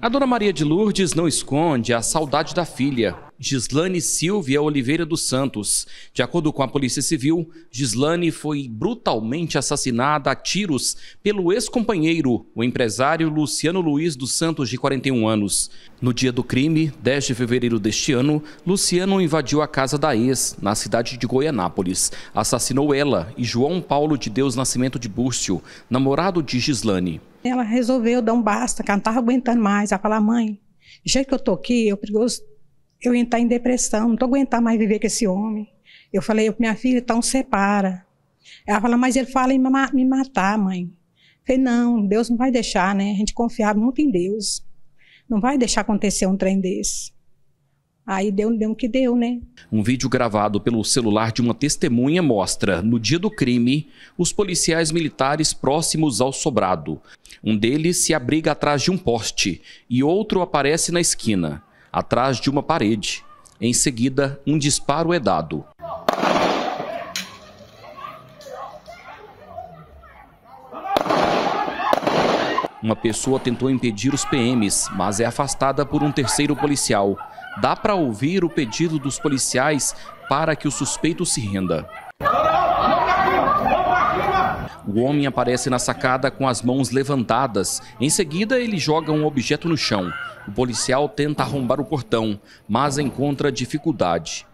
A dona Maria de Lourdes não esconde a saudade da filha, Gislane Silvia Oliveira dos Santos. De acordo com a Polícia Civil, Gislane foi brutalmente assassinada a tiros pelo ex-companheiro, o empresário Luciano Luiz dos Santos, de 41 anos. No dia do crime, 10 de fevereiro deste ano, Luciano invadiu a casa da ex, na cidade de Goianápolis. Assassinou ela e João Paulo de Deus Nascimento de Búrcio, namorado de Gislane. Ela resolveu dar um basta, que ela não estava aguentando mais. Ela falou, mãe, do jeito que eu tô aqui, eu é perigoso eu entrar em depressão, não tô aguentando mais viver com esse homem. Eu falei, minha filha, então separa. Ela falou, mas ele fala em me matar, mãe. Eu falei, não, Deus não vai deixar, né? A gente confiava muito em Deus. Não vai deixar acontecer um trem desse. Aí deu, deu o que deu, né? Um vídeo gravado pelo celular de uma testemunha mostra, no dia do crime, os policiais militares próximos ao sobrado. Um deles se abriga atrás de um poste e outro aparece na esquina, atrás de uma parede. Em seguida, um disparo é dado. Uma pessoa tentou impedir os PMs, mas é afastada por um terceiro policial. Dá para ouvir o pedido dos policiais para que o suspeito se renda. O homem aparece na sacada com as mãos levantadas. Em seguida, ele joga um objeto no chão. O policial tenta arrombar o portão, mas encontra dificuldade.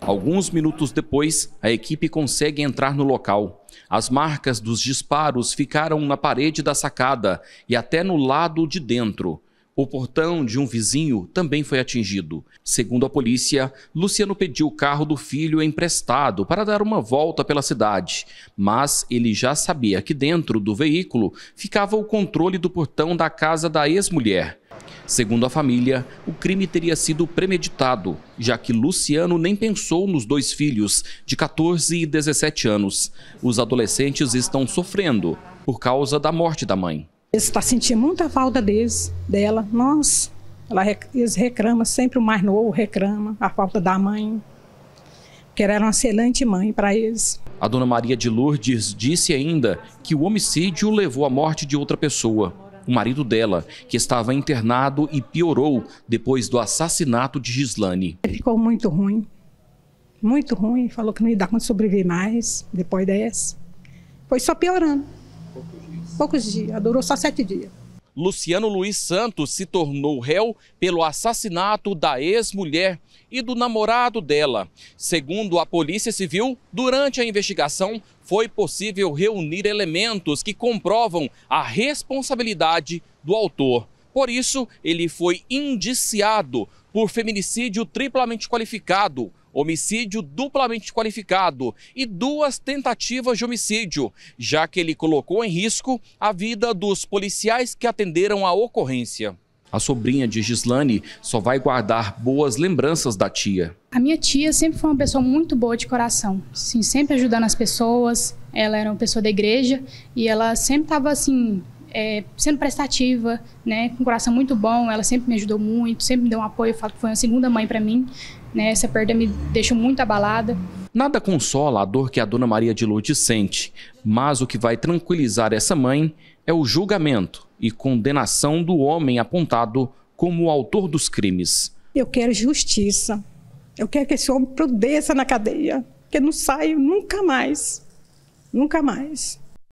Alguns minutos depois, a equipe consegue entrar no local. As marcas dos disparos ficaram na parede da sacada e até no lado de dentro. O portão de um vizinho também foi atingido. Segundo a polícia, Luciano pediu o carro do filho emprestado para dar uma volta pela cidade, mas ele já sabia que dentro do veículo ficava o controle do portão da casa da ex-mulher. Segundo a família, o crime teria sido premeditado, já que Luciano nem pensou nos dois filhos, de 14 e 17 anos. Os adolescentes estão sofrendo por causa da morte da mãe. Está sentindo muita falta deles, dela. Nossa, ela, eles reclamam, sempre o mais novo reclama a falta da mãe, que era uma excelente mãe para eles. A dona Maria de Lourdes disse ainda que o homicídio levou à morte de outra pessoa o marido dela, que estava internado e piorou depois do assassinato de Gislane. Ele ficou muito ruim, muito ruim, falou que não ia dar conta de sobreviver mais depois dessa. Foi só piorando. Poucos dias. Poucos dias, durou só sete dias. Luciano Luiz Santos se tornou réu pelo assassinato da ex-mulher e do namorado dela. Segundo a Polícia Civil, durante a investigação foi possível reunir elementos que comprovam a responsabilidade do autor. Por isso, ele foi indiciado por feminicídio triplamente qualificado, homicídio duplamente qualificado e duas tentativas de homicídio, já que ele colocou em risco a vida dos policiais que atenderam a ocorrência. A sobrinha de Gislane só vai guardar boas lembranças da tia. A minha tia sempre foi uma pessoa muito boa de coração, assim, sempre ajudando as pessoas. Ela era uma pessoa da igreja e ela sempre estava assim é, sendo prestativa, né, com um coração muito bom, ela sempre me ajudou muito, sempre me deu um apoio, eu falo que foi uma segunda mãe para mim, né, essa perda me deixou muito abalada. Nada consola a dor que a dona Maria de Lourdes sente, mas o que vai tranquilizar essa mãe é o julgamento e condenação do homem apontado como o autor dos crimes. Eu quero justiça. Eu quero que esse homem prudeça na cadeia, que não saia nunca mais. Nunca mais.